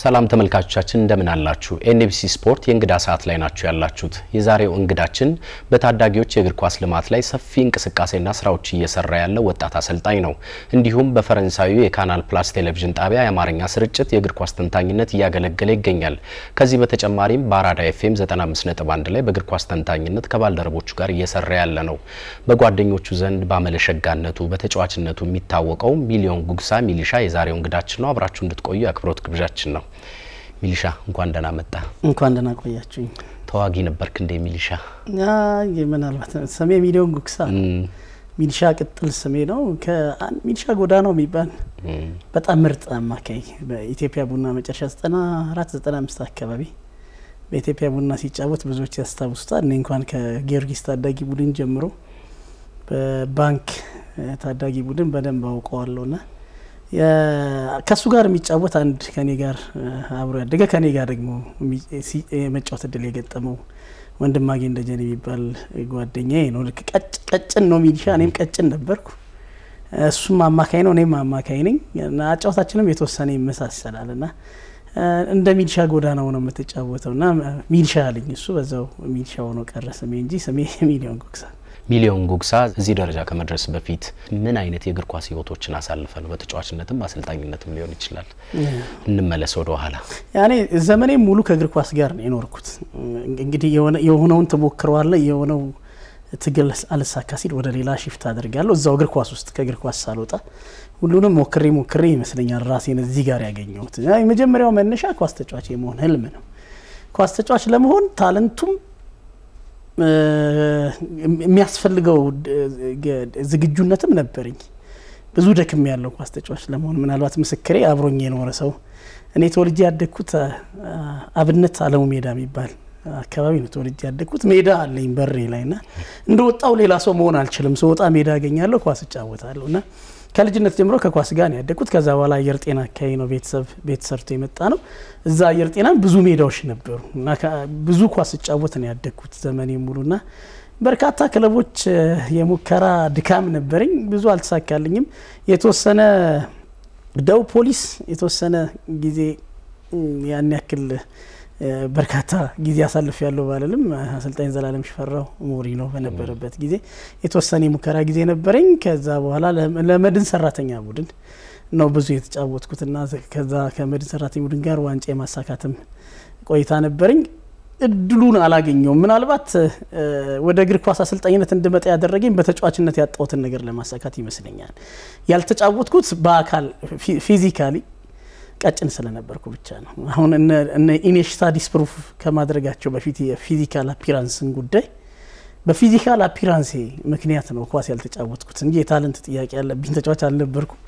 ሰላም ተመልካቾቻችን እንደምን አላችሁ? ኤንቢሲ ስፖርት የእንግዳ ሰዓት ላይ ናችሁ ያላችሁት። የዛሬው እንግዳችን በታዳጊዎች የእግር ኳስ ልማት ላይ ሰፊ እንቅስቃሴና ስራዎች እየሰራ ያለው ወጣት አሰልጣኝ ነው። እንዲሁም በፈረንሳዩ የካናል ፕላስ ቴሌቪዥን ጣቢያ የአማርኛ ስርጭት የእግር ኳስ ተንታኝነት እያገለገለ ይገኛል። ከዚህ በተጨማሪም በአራዳ ኤፍኤም 95.1 ላይ በእግር ኳስ ተንታኝነት ከባልደረቦቹ ጋር እየሰራ ያለ ነው። በጓደኞቹ ዘንድ ባመለሸጋነቱ በተጫዋችነቱ የሚታወቀው ሚሊዮን ጉግሳ ሚሊሻ የዛሬው እንግዳችን ነው። አብራችሁ እንድትቆዩ የአክብሮት ግብዣችን ነው። ሚሊሻ እንኳን ደህና መጣ። እንኳን ደህና ቆያችሁኝ። ተዋጊ ነበርክ እንደ ሚሊሻ? ምናልባት ስሜ ሚሊዮን ጉግሳ ሚሊሻ ቅጥል ስሜ ነው። ሚሊሻ ጎዳናው የሚባል በጣም ምርጥ አማካይ በኢትዮጵያ ቡና መጨረሻ ዘጠና አራት አካባቢ በኢትዮጵያ ቡና ሲጫወት ብዙዎች ያስታውሱታል። እኔ እንኳን ከጊዮርጊስ ታዳጊ ቡድን ጀምሮ በባንክ ታዳጊ ቡድን በደንብ አውቀዋለሁ ና ከእሱ ጋር የሚጫወት አንድ ከኔ ጋር አብሮ ያደገ ከኔ ጋር ደግሞ መጫወት እድል የገጠመው ወንድማጌ እንደ ጀን የሚባል ጓደኛ ነው። ልክ ቀጭን ነው ሚሊሻ፣ እኔም ቀጭን ነበርኩ። እሱም አማካኝ ነው፣ እኔም አማካኝ ነኝ። አጫወታችንም የተወሰነ ይመሳሰላል እና እንደ ሚሊሻ ጎዳናው ነው የምትጫወተው እና ሚሊሻ አለኝ እሱ። በዛው ሚሊሻ ሆኖ ቀረ ስሜ እንጂ ስሜ ሚሊዮን ጉግሳ ሚሊዮን ጉግሳ እዚህ ደረጃ ከመድረስ በፊት ምን አይነት የእግር ኳስ ህይወቶችን አሳልፈ ነው? በተጫዋችነትም አሰልጣኝነትም ሊሆን ይችላል። እንመለስ ወደ ኋላ። ያኔ ዘመኔ ሙሉ ከእግር ኳስ ጋር ነው የኖርኩት። እንግዲህ የሆነውን ትሞክረዋለ፣ የሆነው ትግል አልሳካ ሲል ወደ ሌላ ሽፍት አድርጋለሁ። እዛው እግር ኳስ ውስጥ ከእግር ኳስ ሳልወጣ ሁሉንም ሞክሬ ሞክሬ ይመስለኛል ራሴን እዚህ ጋር ያገኘሁት። የመጀመሪያው መነሻ ኳስ ተጫዋች የመሆን ህልም ነው። ኳስ ተጫዋች ለመሆን ታለንቱም የሚያስፈልገው ዝግጁነትም ነበረኝ። ብዙ ደክም ያለው ኳስ ተጫዋች ለመሆን ምናልባት ምስክሬ አብሮኝ የኖረ ሰው እኔ ተወልጄ ያደግኩት አብነት አለሙ ሜዳ የሚባል አካባቢ ነው ተወልጄ ያደግኩት። ሜዳ አለኝ በሬ ላይ ና እንደ ወጣው ሌላ ሰው መሆን አልችልም። ስወጣ ሜዳ አገኛለሁ፣ ኳስ እጫወታለሁ እና ከልጅነት ጀምሮ ከኳስ ጋር ነው ያደግኩት። ከዛ በኋላ አየር ጤና አካባቢ ነው ቤተሰብ ቤት ሰርቶ የመጣ ነው። እዛ አየር ጤና ብዙ ሜዳዎች ነበሩ እና ብዙ ኳስ ጫወት ነው ያደግኩት ዘመኔ ና በርካታ ክለቦች የሙከራ ድካም ነበረኝ። ብዙ አልተሳካልኝም። የተወሰነ ደው ፖሊስ የተወሰነ ጊዜ ያን ያክል በርካታ ጊዜ አሳልፍ ያለው ባለልም አሰልጣኝ ዘላለም ሽፈራው ሞሪኖ በነበረበት ጊዜ የተወሰነ የሙከራ ጊዜ ነበረኝ። ከዛ በኋላ ለመድን ሰራተኛ ቡድን ነው ብዙ የተጫወትኩትና ከዛ ከመድን ሰራተኛ ቡድን ጋር ዋንጫ የማሳካትም ቆይታ ነበረኝ። እድሉን አላገኘውም። ምናልባት ወደ እግር ኳስ አሰልጣኝነት እንድመጣ ያደረገኝ በተጫዋችነት ያጣሁትን ነገር ለማሳካት ይመስለኛል። ያልተጫወትኩት በአካል ፊዚካሊ ቀጭን ስለነበርኩ ብቻ ነው። አሁን እነ ኢኔሽታ ዲስፕሩፍ ከማድረጋቸው በፊት የፊዚካል አፒራንስን ጉዳይ በፊዚካል አፒራንሴ ምክንያት ነው ኳስ ያልተጫወትኩት እንጂ የታለንት ጥያቄ ያለብኝ ተጫዋች አልነበርኩም።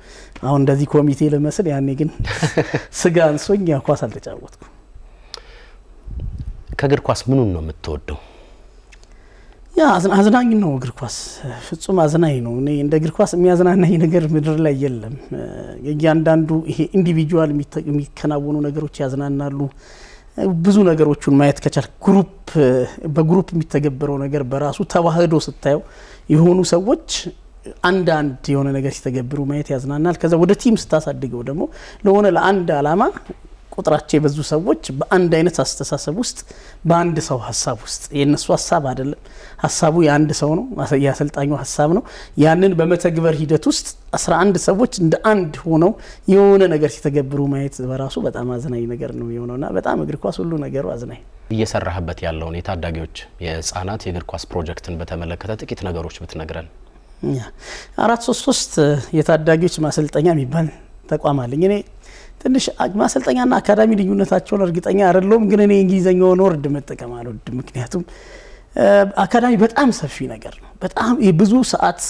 አሁን እንደዚህ ኮሚቴ ልመስል፣ ያኔ ግን ስጋ አንሶኝ ኳስ አልተጫወትኩም። ከእግር ኳስ ምኑን ነው የምትወደው? ያ አዝናኝ ነው እግር ኳስ፣ ፍጹም አዝናኝ ነው። እኔ እንደ እግር ኳስ የሚያዝናናኝ ነገር ምድር ላይ የለም። እያንዳንዱ ይሄ ኢንዲቪጁዋል የሚከናወኑ ነገሮች ያዝናናሉ። ብዙ ነገሮቹን ማየት ከቻል ግሩፕ በግሩፕ የሚተገበረው ነገር በራሱ ተዋህዶ ስታየው የሆኑ ሰዎች አንድ አንድ የሆነ ነገር ሲተገብሩ ማየት ያዝናናል። ከዛ ወደ ቲም ስታሳድገው ደግሞ ለሆነ ለአንድ አላማ ቁጥራቸው የበዙ ሰዎች በአንድ አይነት አስተሳሰብ ውስጥ በአንድ ሰው ሀሳብ ውስጥ የእነሱ ሀሳብ አይደለም። ሀሳቡ የአንድ ሰው ነው፣ የአሰልጣኙ ሀሳብ ነው። ያንን በመተግበር ሂደት ውስጥ አስራ አንድ ሰዎች እንደ አንድ ሆነው የሆነ ነገር ሲተገብሩ ማየት በራሱ በጣም አዝናኝ ነገር ነው የሆነውና በጣም እግር ኳስ ሁሉ ነገሩ አዝናኝ። እየሰራህበት ያለውን የታዳጊዎች የህጻናት የእግር ኳስ ፕሮጀክትን በተመለከተ ጥቂት ነገሮች ብትነግረን። አራት ሶስት ሶስት የታዳጊዎች ማሰልጠኛ የሚባል ተቋም አለኝ እኔ ትንሽ ማሰልጠኛና አካዳሚ ልዩነታቸውን እርግጠኛ አይደለሁም፣ ግን እኔ እንግሊዝኛውን ወርድ መጠቀም አልወድም። ምክንያቱም አካዳሚ በጣም ሰፊ ነገር ነው። በጣም የብዙ ሰዓት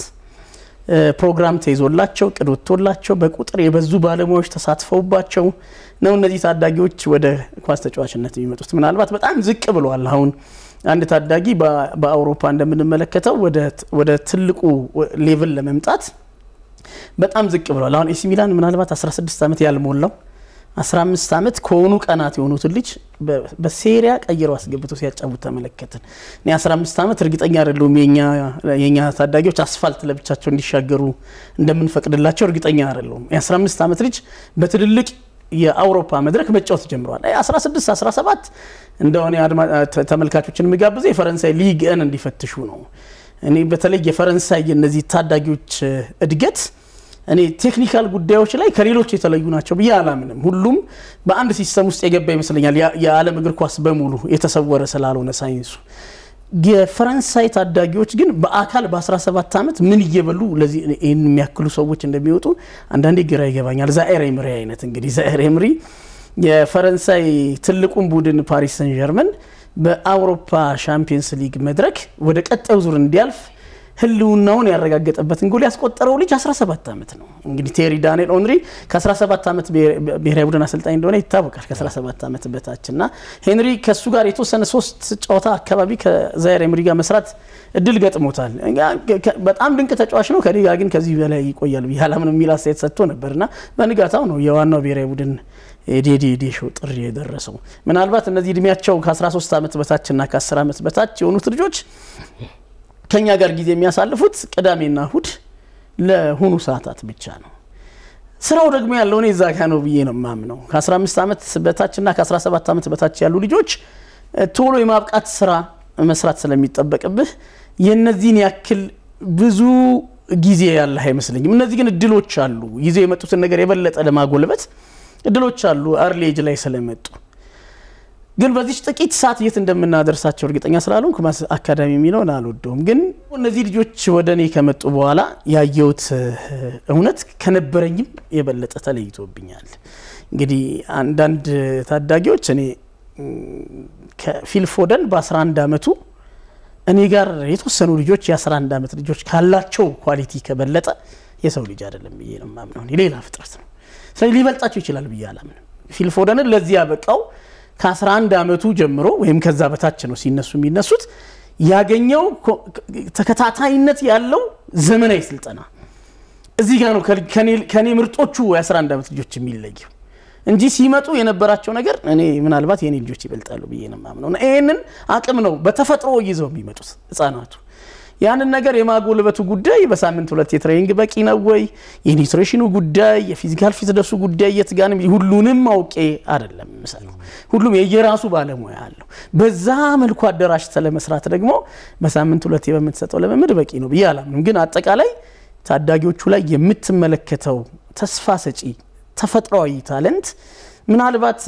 ፕሮግራም ተይዞላቸው ቅድ ወጥቶላቸው በቁጥር የበዙ ባለሙያዎች ተሳትፈውባቸው ነው እነዚህ ታዳጊዎች ወደ ኳስ ተጫዋችነት የሚመጡት። ምናልባት በጣም ዝቅ ብሏል። አሁን አንድ ታዳጊ በአውሮፓ እንደምንመለከተው ወደ ትልቁ ሌቭል ለመምጣት በጣም ዝቅ ብሏል። አሁን ኤሲ ሚላን ምናልባት 16 ዓመት ያልሞላው 15 ዓመት ከሆኑ ቀናት የሆኑትን ልጅ በሴሪያ ቀይረው አስገብቶ ሲያጫውት ተመለከትን። እኔ 15 ዓመት እርግጠኛ አይደለሁም የኛ ታዳጊዎች አስፋልት ለብቻቸው እንዲሻገሩ እንደምንፈቅድላቸው እርግጠኛ አይደለሁም። የ15 ዓመት ልጅ በትልልቅ የአውሮፓ መድረክ መጫወት ጀምረዋል። 16 17 እንደሆነ ተመልካቾችን የሚጋብዘው የፈረንሳይ ሊግን እንዲፈትሹ ነው። እኔ በተለይ የፈረንሳይ የነዚህ ታዳጊዎች እድገት እኔ ቴክኒካል ጉዳዮች ላይ ከሌሎች የተለዩ ናቸው ብዬ አላምንም። ሁሉም በአንድ ሲስተም ውስጥ የገባ ይመስለኛል። የዓለም እግር ኳስ በሙሉ የተሰወረ ስላልሆነ ሳይንሱ። የፈረንሳይ ታዳጊዎች ግን በአካል በ17 ዓመት ምን እየበሉ ለዚህ ይህን የሚያክሉ ሰዎች እንደሚወጡ አንዳንዴ ግራ ይገባኛል። ዛኤር ኤምሪ አይነት እንግዲህ ዛኤር ኤምሪ የፈረንሳይ ትልቁን ቡድን ፓሪስ ሰን ጀርመን በአውሮፓ ሻምፒየንስ ሊግ መድረክ ወደ ቀጣዩ ዙር እንዲያልፍ ህልውናውን ያረጋገጠበትን ጎል ያስቆጠረው ልጅ 17 ዓመት ነው። እንግዲህ ቴሪ ዳንኤል ኦንሪ ከ17 ዓመት ብሔራዊ ቡድን አሰልጣኝ እንደሆነ ይታወቃል። ከ17 ዓመት በታች እና ሄንሪ ከእሱ ጋር የተወሰነ ሶስት ጨዋታ አካባቢ ከዛይር ኤምሪ ጋር መስራት እድል ገጥሞታል። በጣም ድንቅ ተጫዋች ነው። ከሊጋ ግን ከዚህ በላይ ይቆያል ብዬ የሚል አስተያየት ሰጥቶ ነበርና በንጋታው ነው የዋናው ብሔራዊ ቡድን የዴዴዴ ጥሪ የደረሰው ምናልባት እነዚህ እድሜያቸው ከ13 ዓመት በታችና ከ10 ዓመት በታች የሆኑት ልጆች ከኛ ጋር ጊዜ የሚያሳልፉት ቅዳሜና እሁድ ለሆኑ ሰዓታት ብቻ ነው። ስራው ደግሞ ያለው እኔ እዛ ጋ ነው ብዬ ነው የማምነው። ከ15 ዓመት በታችና ከ17 ዓመት በታች ያሉ ልጆች ቶሎ የማብቃት ስራ መስራት ስለሚጠበቅብህ የነዚህን ያክል ብዙ ጊዜ ያለህ አይመስለኝም። እነዚህ ግን እድሎች አሉ ይዘው የመጡትን ነገር የበለጠ ለማጎልበት እድሎች አሉ አርሊ ኤጅ ላይ ስለመጡ ግን በዚች ጥቂት ሰዓት የት እንደምናደርሳቸው እርግጠኛ ስላልሆንኩ አካዳሚ የሚለውን አልወደውም። ግን እነዚህ ልጆች ወደ እኔ ከመጡ በኋላ ያየሁት እውነት ከነበረኝም የበለጠ ተለይቶብኛል። እንግዲህ አንዳንድ ታዳጊዎች እኔ ከፊልፎደን በ11 ዓመቱ እኔ ጋር የተወሰኑ ልጆች የ11 ዓመት ልጆች ካላቸው ኳሊቲ ከበለጠ የሰው ልጅ አይደለም ብዬ ነው የማምነው። ሌላ ፍጥረት ነው። ስለዚህ ሊበልጣቸው ይችላል ብዬ አላምንም። ፊልፎደንን ለዚህ ያበቃው ከ11 ዓመቱ ጀምሮ ወይም ከዛ በታች ነው ሲነሱ የሚነሱት ያገኘው ተከታታይነት ያለው ዘመናዊ ስልጠና እዚህ ጋር ነው ከኔ ምርጦቹ የ11 ዓመት ልጆች የሚለየው እንጂ ሲመጡ የነበራቸው ነገር እኔ ምናልባት የኔ ልጆች ይበልጣሉ ብዬ ነው የማምነው። ይህንን አቅም ነው በተፈጥሮ ይዘው የሚመጡት ህጻናቱ። ያንን ነገር የማጎልበቱ ጉዳይ በሳምንት ሁለት የትሬኒንግ በቂ ነው ወይ፣ የኒትሬሽኑ ጉዳይ፣ የፊዚካል ፊትነሱ ጉዳይ የትጋንም ሁሉንም አውቄ አይደለም የምሰራው። ሁሉም የየራሱ ባለሙያ አለው። በዛ መልኩ አደራጅተ ለመስራት ደግሞ በሳምንት ሁለት በምትሰጠው ለመምድ በቂ ነው ብዬ አላምንም። ግን አጠቃላይ ታዳጊዎቹ ላይ የምትመለከተው ተስፋ ሰጪ ተፈጥሯዊ ታለንት ምናልባት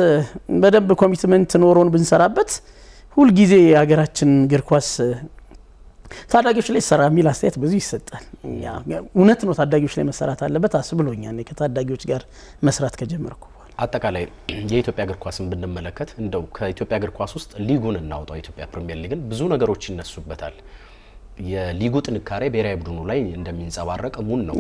በደንብ ኮሚትመንት ኖሮን ብንሰራበት ሁልጊዜ የሀገራችን እግር ኳስ ታዳጊዎች ላይ ይሰራ የሚል አስተያየት ብዙ ይሰጣል። እውነት ነው፣ ታዳጊዎች ላይ መሰራት አለበት አስብሎኛል ከታዳጊዎች ጋር መስራት ከጀመርኩ አጠቃላይ የኢትዮጵያ እግር ኳስን ብንመለከት እንደው ከኢትዮጵያ እግር ኳስ ውስጥ ሊጉን እናውጣው። የኢትዮጵያ ፕሪሚየር ሊግን ብዙ ነገሮች ይነሱበታል። የሊጉ ጥንካሬ ብሔራዊ ቡድኑ ላይ እንደሚንጸባረቅ ሙን ነው።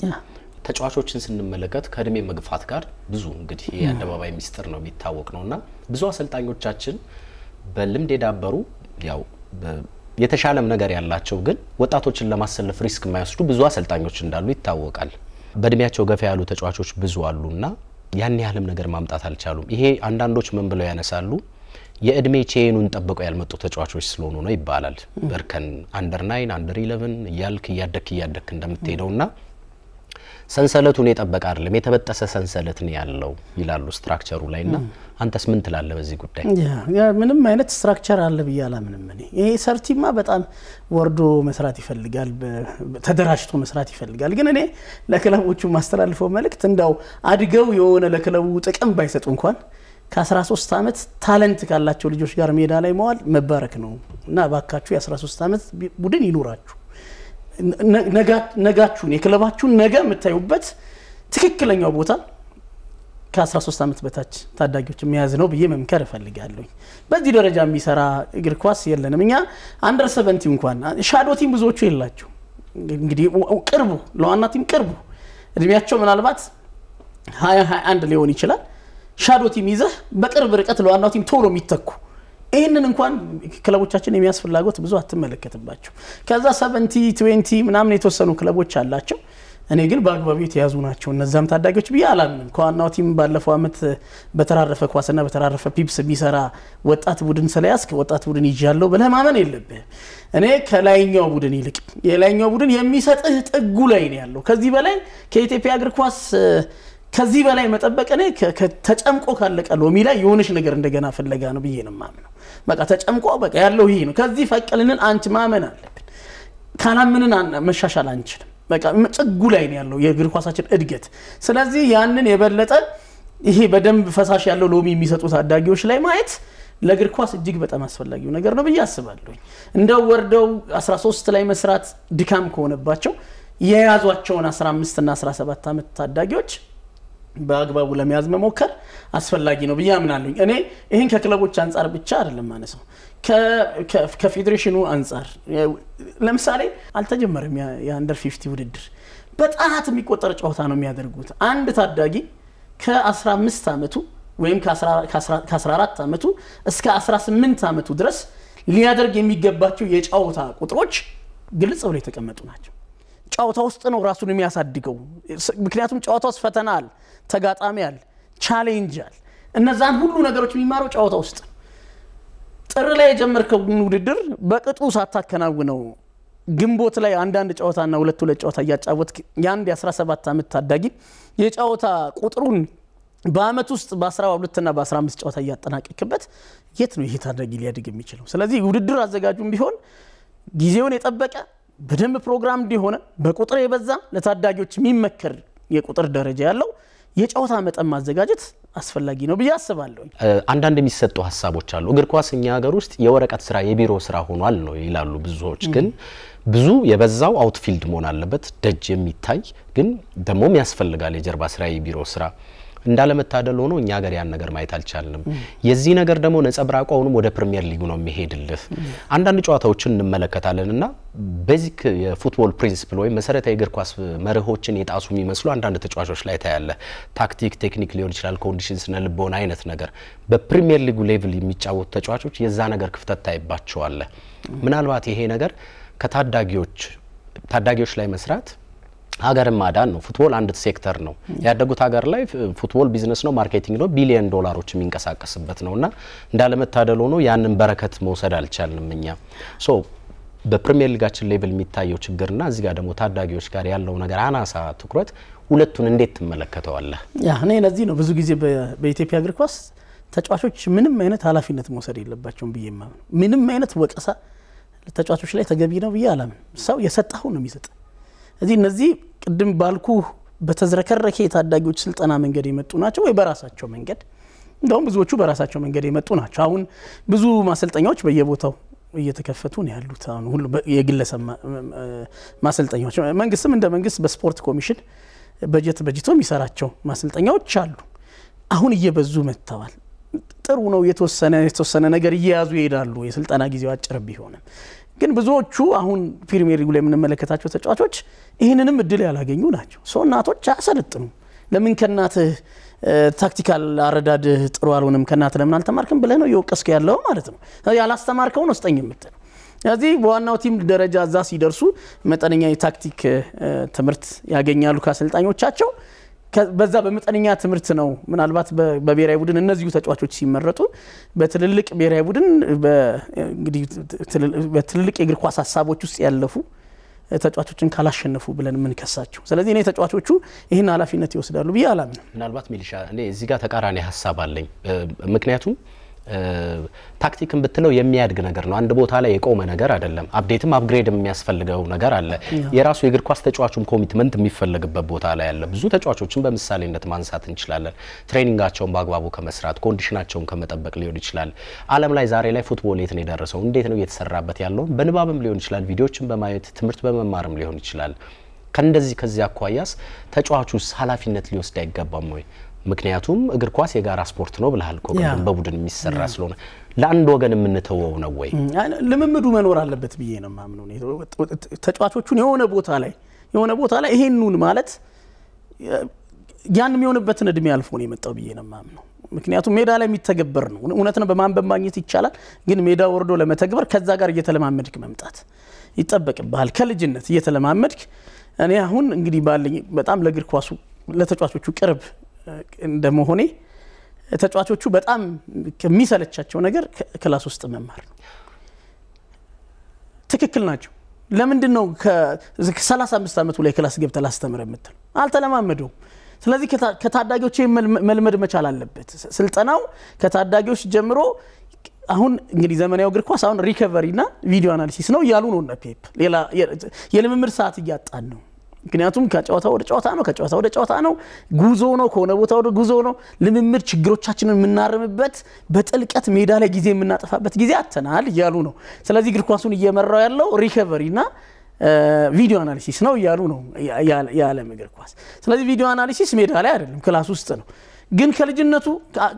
ተጫዋቾችን ስንመለከት ከእድሜ መግፋት ጋር ብዙ እንግዲህ የአደባባይ ሚስጥር ነው የሚታወቅ ነው እና ብዙ አሰልጣኞቻችን በልምድ የዳበሩ ያው የተሻለም ነገር ያላቸው ግን ወጣቶችን ለማሰለፍ ሪስክ የማይወስዱ ብዙ አሰልጣኞች እንዳሉ ይታወቃል። በእድሜያቸው ገፋ ያሉ ተጫዋቾች ብዙ አሉና ያን ያህልም ነገር ማምጣት አልቻሉም። ይሄ አንዳንዶች ምን ብለው ያነሳሉ? የእድሜ ቼኑን ጠብቀው ያልመጡ ተጫዋቾች ስለሆኑ ነው ይባላል። በርከን አንደር ናይን አንደር ኢለቨን እያልክ እያደክ እያደክ እንደምትሄደው ና። ሰንሰለቱን የጠበቀ አይደለም፣ የተበጠሰ ሰንሰለት ነው ያለው ይላሉ ስትራክቸሩ ላይ እና አንተስ ምን ትላለህ በዚህ ጉዳይ? ምንም አይነት ስትራክቸር አለ ብዬ አላምንም እኔ። ይሄ ሰርቲማ በጣም ወርዶ መስራት ይፈልጋል፣ ተደራጅቶ መስራት ይፈልጋል። ግን እኔ ለክለቦቹ ማስተላልፈው መልእክት እንዳው አድገው የሆነ ለክለቡ ጥቅም ባይሰጡ እንኳን ከ13 ዓመት ታለንት ካላቸው ልጆች ጋር ሜዳ ላይ መዋል መባረክ ነው እና ባካችሁ የ13 ዓመት ቡድን ይኑራችሁ። ነጋችሁን የክለባችሁን ነገ የምታዩበት ትክክለኛው ቦታ ከ13 ዓመት በታች ታዳጊዎች የሚያዝ ነው ብዬ መምከር እፈልጋለሁ። በዚህ ደረጃ የሚሰራ እግር ኳስ የለንም። እኛ አንደር ሰቨንቲ እንኳን ሻዶ ቲም ብዙዎቹ የላቸው። እንግዲህ ቅርቡ ለዋና ቲም ቅርቡ እድሜያቸው ምናልባት 20 21 ሊሆን ይችላል። ሻዶ ቲም ይዘህ በቅርብ ርቀት ለዋናው ቲም ቶሎ የሚተኩ ይህንን እንኳን ክለቦቻችን የመያዝ ፍላጎት ብዙ አትመለከትባቸው። ከዛ ሰቨንቲ ትዌንቲ ምናምን የተወሰኑ ክለቦች አላቸው። እኔ ግን በአግባቢ የተያዙ ናቸው እነዛም ታዳጊዎች ብዬ አላምንም። ከዋናው ቲም ባለፈው አመት በተራረፈ ኳስና በተራረፈ ፒፕስ የሚሰራ ወጣት ቡድን ስለያዝክ ወጣት ቡድን ይዣለሁ ብለህ ማመን የለብህም። እኔ ከላይኛው ቡድን ይልቅ የላይኛው ቡድን የሚሰጥህ ጥጉ ላይ ነው ያለው። ከዚህ በላይ ከኢትዮጵያ እግር ኳስ ከዚህ በላይ መጠበቅ እኔ ተጨምቆ ካለቀ ሎሚ ላይ የሆነች ነገር እንደገና ፍለጋ ነው ብዬ ነው ማምነው። በቃ ተጨምቆ በቃ ያለው ይሄ ነው። ከዚህ ፈቀልንን አንቺ ማመን አለብን። ካላምንን መሻሻል አንችልም። በቃ ጭጉ ላይ ነው ያለው የእግር ኳሳችን እድገት። ስለዚህ ያንን የበለጠ ይሄ በደንብ ፈሳሽ ያለው ሎሚ የሚሰጡ ታዳጊዎች ላይ ማየት ለእግር ኳስ እጅግ በጣም አስፈላጊው ነገር ነው ብዬ አስባለሁ እንደው ወርደው 13 ላይ መስራት ድካም ከሆነባቸው የያዟቸውን 15 እና 17 ዓመት ታዳጊዎች በአግባቡ ለመያዝ መሞከር አስፈላጊ ነው ብዬ አምናለኝ እኔ ይህን ከክለቦች አንጻር ብቻ አይደለም ማለት ነው ከፌዴሬሽኑ አንጻር ለምሳሌ አልተጀመረም የአንደር ፊፍቲ ውድድር። በጣት የሚቆጠር ጨዋታ ነው የሚያደርጉት። አንድ ታዳጊ ከ15 ዓመቱ ወይም ከ14 ዓመቱ እስከ 18 ዓመቱ ድረስ ሊያደርግ የሚገባቸው የጨዋታ ቁጥሮች ግልጽ ብለው የተቀመጡ ናቸው። ጨዋታ ውስጥ ነው ራሱን የሚያሳድገው። ምክንያቱም ጨዋታ ውስጥ ፈተና አለ። ተጋጣሚ አለ፣ ቻሌንጅ አለ። እነዛን ሁሉ ነገሮች የሚማረው ጨዋታ ውስጥ ጥር ላይ የጀመርከውን ውድድር በቅጡ ሳታከናውነው ግንቦት ላይ አንዳንድ ጨዋታና ሁለት ሁለት ጨዋታ እያጫወት የአንድ የ17 ዓመት ታዳጊ የጨዋታ ቁጥሩን በአመት ውስጥ በ12 ና በ15 ጨዋታ እያጠናቀቅበት የት ነው ይሄ ታዳጊ ሊያድግ የሚችለው? ስለዚህ ውድድር አዘጋጁም ቢሆን ጊዜውን የጠበቀ በደንብ ፕሮግራም እንዲሆነ በቁጥር የበዛ ለታዳጊዎች የሚመከር የቁጥር ደረጃ ያለው የጨዋታ መጠን ማዘጋጀት አስፈላጊ ነው ብዬ አስባለሁ። አንዳንድ የሚሰጡ ሀሳቦች አሉ። እግር ኳስ እኛ ሀገር ውስጥ የወረቀት ስራ የቢሮ ስራ ሆኗል ነው ይላሉ ብዙዎች። ግን ብዙ የበዛው አውትፊልድ መሆን አለበት፣ ደጅ የሚታይ ግን ደግሞም ያስፈልጋል የጀርባ ስራ የቢሮ ስራ እንዳለመታደል ሆኖ እኛ ሀገር ያን ነገር ማየት አልቻልንም። የዚህ ነገር ደግሞ ነጸብራቁ አሁንም ወደ ፕሪሚየር ሊጉ ነው የሚሄድልህ። አንዳንድ ጨዋታዎችን እንመለከታለን እና ቤዚክ የፉትቦል ፕሪንሲፕል ወይም መሰረታዊ እግር ኳስ መርሆችን የጣሱ የሚመስሉ አንዳንድ ተጫዋቾች ላይ ታያለ። ታክቲክ፣ ቴክኒክ ሊሆን ይችላል፣ ኮንዲሽን፣ ስነ ልቦና አይነት ነገር በፕሪሚየር ሊጉ ሌቭል የሚጫወቱ ተጫዋቾች የዛ ነገር ክፍተት ታይባቸዋለ። ምናልባት ይሄ ነገር ከታዳጊዎች ታዳጊዎች ላይ መስራት ሀገርን ማዳን ነው። ፉትቦል አንድ ሴክተር ነው። ያደጉት ሀገር ላይ ፉትቦል ቢዝነስ ነው፣ ማርኬቲንግ ነው፣ ቢሊየን ዶላሮች የሚንቀሳቀስበት ነው እና እንዳለመታደል ሆኖ ያንን በረከት መውሰድ አልቻልንም እኛ ሶ በፕሪሚየር ሊጋችን ሌቭል የሚታየው ችግርና እዚህ ጋር ደግሞ ታዳጊዎች ጋር ያለው ነገር አናሳ ትኩረት፣ ሁለቱን እንዴት ትመለከተዋለህ? እኔ ለዚህ ነው ብዙ ጊዜ በኢትዮጵያ እግር ኳስ ተጫዋቾች ምንም አይነት ኃላፊነት መውሰድ የለባቸውም ብዬ ማምን። ምንም አይነት ወቀሳ ተጫዋቾች ላይ ተገቢ ነው ብዬ አላምን። ሰው የሰጠኸው ነው የሚሰጥ እዚህ እነዚህ ቅድም ባልኩ በተዝረከረከ የታዳጊዎች ስልጠና መንገድ የመጡ ናቸው ወይ በራሳቸው መንገድ እንደውም ብዙዎቹ በራሳቸው መንገድ የመጡ ናቸው። አሁን ብዙ ማሰልጠኛዎች በየቦታው እየተከፈቱ ነው ያሉት። አሁን ሁሉ የግለሰብ ማሰልጠኛዎች መንግስትም እንደ መንግስት በስፖርት ኮሚሽን በጀት በጅቶ የሚሰራቸው ማሰልጠኛዎች አሉ። አሁን እየበዙ መጥተዋል። ጥሩ ነው። የተወሰነ የተወሰነ ነገር እየያዙ ይሄዳሉ። የስልጠና ጊዜው አጭር ቢሆንም ግን ብዙዎቹ አሁን ፕሪሚየር ሊጉ ላይ የምንመለከታቸው ተጫዋቾች ይህንንም እድል ያላገኙ ናቸው። ሰው እናቶች አያሰለጥኑም። ለምን ከእናትህ ታክቲካል አረዳድህ ጥሩ አልሆንም ከእናትህ ለምን አልተማርክም ብለህ ነው እየወቀስክ ያለው ማለት ነው። ያላስተማርከውን ወስጠኝ የምትል ስለዚህ በዋናው ቲም ደረጃ እዛ ሲደርሱ መጠነኛ የታክቲክ ትምህርት ያገኛሉ ከአሰልጣኞቻቸው። በዛ በመጠነኛ ትምህርት ነው ምናልባት በብሔራዊ ቡድን እነዚሁ ተጫዋቾች ሲመረጡ በትልልቅ ብሔራዊ ቡድን በትልልቅ የእግር ኳስ ሀሳቦች ውስጥ ያለፉ ተጫዋቾችን ካላሸነፉ ብለን የምንከሳቸው። ስለዚህ እኔ ተጫዋቾቹ ይህን ኃላፊነት ይወስዳሉ ብዬ አላምንም። ምናልባት ሚሊሻ እኔ እዚህ ጋር ተቃራኒ ሀሳብ አለኝ። ምክንያቱም ታክቲክን ብትለው የሚያድግ ነገር ነው። አንድ ቦታ ላይ የቆመ ነገር አይደለም። አብዴትም አፕግሬድ የሚያስፈልገው ነገር አለ። የራሱ የእግር ኳስ ተጫዋቹም ኮሚትመንት የሚፈለግበት ቦታ ላይ አለ። ብዙ ተጫዋቾችን በምሳሌነት ማንሳት እንችላለን። ትሬኒንጋቸውን በአግባቡ ከመስራት ኮንዲሽናቸውን ከመጠበቅ ሊሆን ይችላል። ዓለም ላይ ዛሬ ላይ ፉትቦል የት ነው የደረሰው? እንዴት ነው እየተሰራበት ያለውን በንባብም ሊሆን ይችላል፣ ቪዲዮዎችን በማየት ትምህርት በመማርም ሊሆን ይችላል። ከእንደዚህ ከዚህ አኳያስ ተጫዋቹስ ኃላፊነት ሊወስድ አይገባም ወይ? ምክንያቱም እግር ኳስ የጋራ ስፖርት ነው ብለሃል እኮ በቡድን የሚሰራ ስለሆነ ለአንድ ወገን የምንተወው ነው ወይ? ልምምዱ መኖር አለበት ብዬ ነው የማምነው። ተጫዋቾቹን የሆነ ቦታ ላይ የሆነ ቦታ ላይ ይሄንን ማለት ያን የሚሆንበትን እድሜ አልፎ ነው የመጣው ብዬ ነው የማምነው። ምክንያቱም ሜዳ ላይ የሚተገበር ነው። እውነት ነው፣ በማንበብ ማግኘት ይቻላል። ግን ሜዳ ወርዶ ለመተግበር ከዛ ጋር እየተለማመድክ መምጣት ይጠበቅብሃል። ከልጅነት እየተለማመድክ እኔ አሁን እንግዲህ ባለኝ በጣም ለእግር ኳሱ ለተጫዋቾቹ ቅርብ እንደመሆኔ ተጫዋቾቹ በጣም ከሚሰለቻቸው ነገር ክላስ ውስጥ መማር ነው። ትክክል ናቸው። ለምንድን ነው ከሰላሳ አምስት ዓመቱ ላይ ክላስ ገብተ ላስተምር የምትለው? አልተለማመደውም። ስለዚህ ከታዳጊዎች መልመድ መቻል አለበት። ስልጠናው ከታዳጊዎች ጀምሮ አሁን እንግዲህ ዘመናዊ እግር ኳስ አሁን ሪከቨሪ እና ቪዲዮ አናሊሲስ ነው እያሉ ነው እነ ፔፕ። ሌላ የልምምድ ሰዓት እያጣን ነው። ምክንያቱም ከጨዋታ ወደ ጨዋታ ነው፣ ከጨዋታ ወደ ጨዋታ ነው፣ ጉዞ ነው፣ ከሆነ ቦታ ወደ ጉዞ ነው። ልምምድ ችግሮቻችንን የምናርምበት በጥልቀት ሜዳ ላይ ጊዜ የምናጠፋበት ጊዜ አተናል እያሉ ነው። ስለዚህ እግር ኳሱን እየመራው ያለው ሪከቨሪና ቪዲዮ አናሊሲስ ነው እያሉ ነው የዓለም እግር ኳስ። ስለዚህ ቪዲዮ አናሊሲስ ሜዳ ላይ አይደለም፣ ክላስ ውስጥ ነው። ግን ከልጅነቱ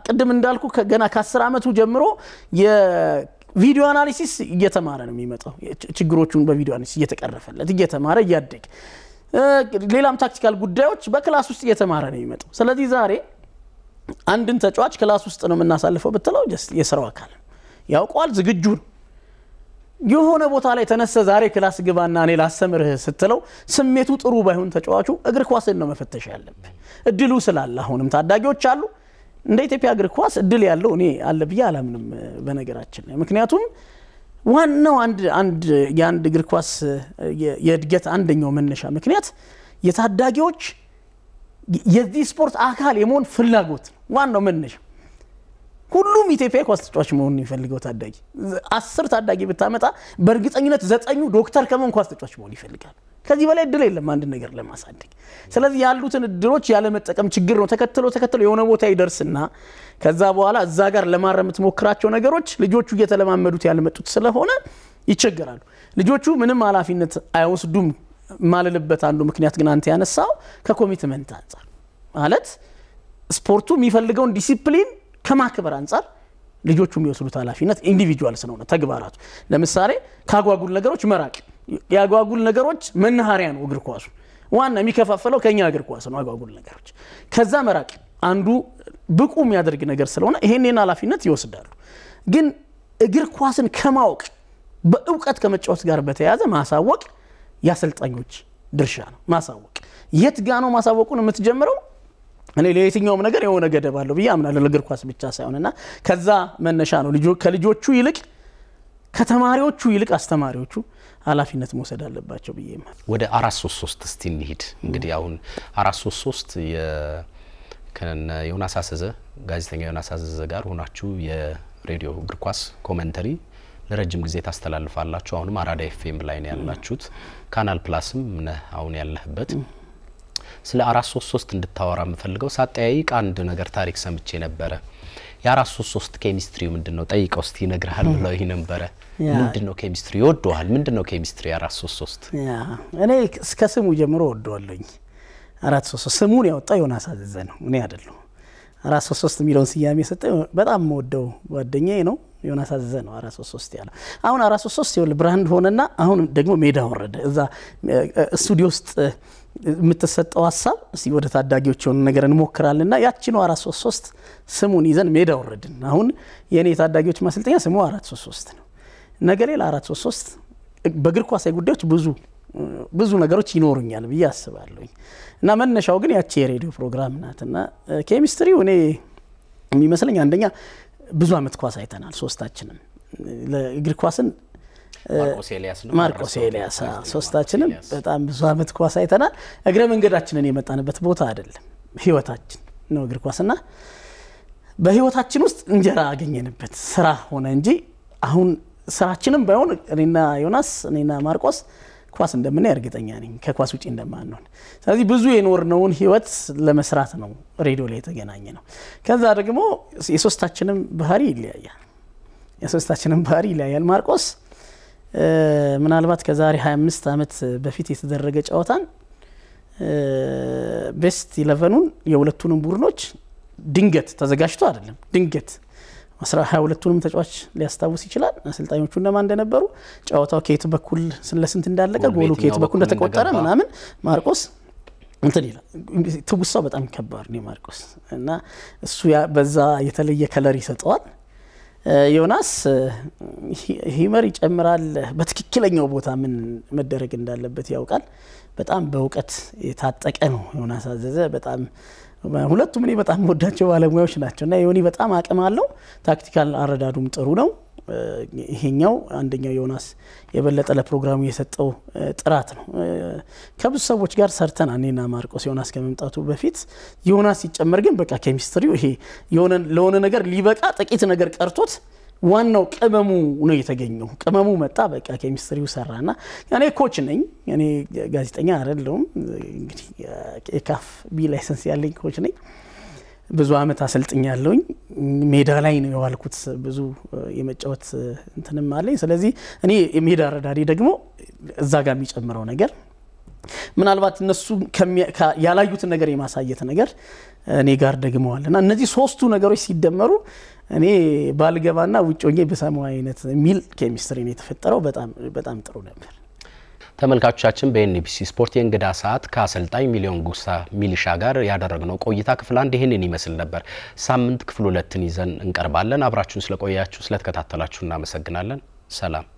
ቅድም እንዳልኩ ገና ከአስር ዓመቱ ጀምሮ ቪዲዮ አናሊሲስ እየተማረ ነው የሚመጣው። ችግሮቹን በቪዲዮ አናሊሲስ እየተቀረፈለት እየተማረ እያደገ ሌላም ታክቲካል ጉዳዮች በክላስ ውስጥ እየተማረ ነው የሚመጣው። ስለዚህ ዛሬ አንድን ተጫዋች ክላስ ውስጥ ነው የምናሳልፈው ብትለው የስራው አካል ያውቀዋል፣ ዝግጁ ነው። የሆነ ቦታ ላይ ተነሰ ዛሬ ክላስ ግባና እኔ ላስተምርህ ስትለው ስሜቱ ጥሩ ባይሆን ተጫዋቹ እግር ኳስን ነው መፈተሽ ያለብህ። እድሉ ስላለ አሁንም ታዳጊዎች አሉ። እንደ ኢትዮጵያ እግር ኳስ እድል ያለው እኔ አለ ብዬ አላምንም በነገራችን ላይ ምክንያቱም ዋናው አንድ የአንድ እግር ኳስ የእድገት አንደኛው መነሻ ምክንያት የታዳጊዎች የዚህ ስፖርት አካል የመሆን ፍላጎት ነው። ዋናው መነሻ ሁሉም ኢትዮጵያ ኳስ ተጫዋች መሆን የሚፈልገው ታዳጊ አስር ታዳጊ ብታመጣ በእርግጠኝነት ዘጠኙ ዶክተር ከመሆን ኳስ ተጫዋች መሆን ይፈልጋል። ከዚህ በላይ እድል የለም አንድ ነገር ለማሳደግ። ስለዚህ ያሉትን እድሎች ያለመጠቀም ችግር ነው። ተከትሎ ተከትሎ የሆነ ቦታ ይደርስና ከዛ በኋላ እዛ ጋር ለማረም የምትሞክራቸው ነገሮች ልጆቹ እየተለማመዱት ያልመጡት ስለሆነ ይቸገራሉ። ልጆቹ ምንም ኃላፊነት አይወስዱም ማልልበት አንዱ ምክንያት ግን አንተ ያነሳው ከኮሚትመንት አንጻር ማለት ስፖርቱ የሚፈልገውን ዲሲፕሊን ከማክበር አንጻር ልጆቹ የሚወስዱት ኃላፊነት ኢንዲቪጁዋል ስለሆነ ተግባራቱ ለምሳሌ ካጓጉል ነገሮች መራቅ የአጓጉል ነገሮች መናኸሪያ ነው እግር ኳሱ። ዋና የሚከፋፈለው ከኛ እግር ኳስ ነው አጓጉል ነገሮች። ከዛ መራቅ አንዱ ብቁ የሚያደርግ ነገር ስለሆነ ይሄንን ኃላፊነት ይወስዳሉ። ግን እግር ኳስን ከማወቅ በእውቀት ከመጫወት ጋር በተያያዘ ማሳወቅ የአሰልጣኞች ድርሻ ነው። ማሳወቅ የት ጋ ነው ማሳወቁን የምትጀምረው? እኔ ለየትኛውም ነገር የሆነ ገደብ አለው ብዬ አምናለሁ፣ ለእግር ኳስ ብቻ ሳይሆንና ከዛ መነሻ ነው ከልጆቹ ይልቅ ከተማሪዎቹ ይልቅ አስተማሪዎቹ ኃላፊነት መውሰድ አለባቸው ብዬ ወደ አራት ሶስት ሶስት እስቲ እንሂድ። እንግዲህ አሁን አራት ሶስት ሶስት ከነ ዮናስ አሰዘ ጋዜጠኛ ዮናስ አሰዘ ጋር ሆናችሁ የሬዲዮ እግር ኳስ ኮመንተሪ ለረጅም ጊዜ ታስተላልፋላችሁ። አሁንም አራዳ ኤፍኤም ላይ ነው ያላችሁት፣ ካናል ፕላስም ነህ አሁን ያለህበት። ስለ አራት ሶስት ሶስት እንድታወራ የምፈልገው ሳጠያይቅ አንድ ነገር ታሪክ ሰምቼ ነበረ። የአራት ሶስት ሶስት ኬሚስትሪው ምንድን ነው ጠይቀው እስቲ ይነግርሃል ብለው ይህ ነበረ። ምንድን ነው ኬሚስትሪ ይወደዋል? ምንድን ነው ኬሚስትሪ አራት ሶስት ሶስት? እኔ እስከ ስሙ ጀምሮ ወደዋለኝ። አራት ሶስት ሶስት ስሙን ያወጣ የሆነ አሳዘዘ ነው እኔ አይደለሁ። አራት ሶስት ሶስት የሚለውን ስያሜ የሰጠ በጣም የምወደው ጓደኛዬ ነው የሆነ አሳዘዘ ነው አራት ሶስት ሶስት ያለ። አሁን አራት ሶስት ሶስት ይኸውልህ ብራንድ ሆነና አሁን ደግሞ ሜዳ ወረደ እዛ ስቱዲዮ ውስጥ የምትሰጠው ሀሳብ እስቲ ወደ ታዳጊዎች የሆኑ ነገር እንሞክራልና ያችኑ አራት ሶስት ሶስት ስሙን ይዘን ሜዳ ወረድን። አሁን የእኔ የታዳጊዎች ማሰልጠኛ ስሙ አራት ሶስት ሶስት ነው። ነገ ሌላ አራት ሶስት ሶስት በእግር ኳሳዊ ጉዳዮች ብዙ ብዙ ነገሮች ይኖሩኛል ብዬ አስባለሁኝ እና መነሻው ግን ያቺ የሬዲዮ ፕሮግራም ናት እና ኬሚስትሪው እኔ የሚመስለኝ አንደኛ ብዙ አመት ኳስ አይተናል ሶስታችንም ለእግር ኳስን ማርቆስ ኤልያስ ሶስታችንም በጣም ብዙ አመት ኳስ አይተናል። እግረ መንገዳችንን የመጣንበት ቦታ አይደለም፣ ህይወታችን ነው እግር ኳስና በህይወታችን ውስጥ እንጀራ አገኘንበት ስራ ሆነ እንጂ አሁን ስራችንም ባይሆን እኔና ዮናስ እኔና ማርቆስ ኳስ እንደምናይ እርግጠኛ ነኝ፣ ከኳስ ውጭ እንደማንሆን። ስለዚህ ብዙ የኖርነውን ህይወት ለመስራት ነው ሬዲዮ ላይ የተገናኘ ነው። ከዛ ደግሞ የሶስታችንም ባህሪ ይለያያል። የሶስታችንም ባህሪ ይለያያል። ማርቆስ ምናልባት ከዛሬ 25 ዓመት በፊት የተደረገ ጨዋታን ቤስት ኢለቨኑን የሁለቱንም ቡድኖች ድንገት ተዘጋጅቶ አይደለም ድንገት አስራ ሀያ ሁለቱንም ተጫዋች ሊያስታውስ ይችላል። አሰልጣኞቹ እነማን እንደነበሩ፣ ጨዋታው ከየት በኩል ስለስንት እንዳለቀ፣ ጎሉ ከየት በኩል እንደተቆጠረ ምናምን ማርቆስ እንትን ይላል። ትውሳው በጣም ከባድ ነው ማርቆስ እና እሱ በዛ የተለየ ከለር ይሰጠዋል። ዮናስ ሂመር ይጨምራል። በትክክለኛው ቦታ ምን መደረግ እንዳለበት ያውቃል። በጣም በእውቀት የታጠቀ ነው ዮናስ አዘዘ። በጣም ሁለቱም እኔ በጣም ወዳቸው ባለሙያዎች ናቸው እና ዮኒ በጣም አቅም አለው። ታክቲካል አረዳዱም ጥሩ ነው። ይሄኛው አንደኛው ዮናስ የበለጠ ለፕሮግራሙ የሰጠው ጥራት ነው። ከብዙ ሰዎች ጋር ሰርተን እኔና ማርቆስ ዮናስ ከመምጣቱ በፊት ዮናስ ሲጨመር ግን በቃ ኬሚስትሪው ይሄ ለሆነ ነገር ሊበቃ ጥቂት ነገር ቀርቶት ዋናው ቅመሙ ነው የተገኘው። ቅመሙ መጣ፣ በቃ ኬሚስትሪው ሰራ እና እኔ ኮች ነኝ፣ እኔ ጋዜጠኛ አይደለሁም። እንግዲህ የካፍ ቢ ላይሰንስ ያለኝ ኮች ነኝ። ብዙ አመት አሰልጥኝ ያለውኝ ሜዳ ላይ ነው የዋልኩት። ብዙ የመጫወት እንትንም አለኝ። ስለዚህ እኔ የሜዳ ረዳዴ ደግሞ እዛ ጋር የሚጨምረው ነገር ምናልባት እነሱ ያላዩትን ነገር የማሳየት ነገር እኔ ጋር ደግመዋል እና እነዚህ ሶስቱ ነገሮች ሲደመሩ እኔ ባልገባና ውጭ ሆኜ ብሰማው አይነት የሚል ኬሚስትሪ ነው የተፈጠረው። በጣም ጥሩ ነበር። ተመልካቾቻችን በኤንቢሲ ስፖርት የእንግዳ ሰዓት ከአሰልጣኝ ሚሊዮን ጉሳ ሚሊሻ ጋር ያደረግነው ቆይታ ክፍል አንድ ይህንን ይመስል ነበር። ሳምንት ክፍል ሁለትን ይዘን እንቀርባለን። አብራችሁን ስለቆያችሁ ስለተከታተላችሁ እናመሰግናለን። ሰላም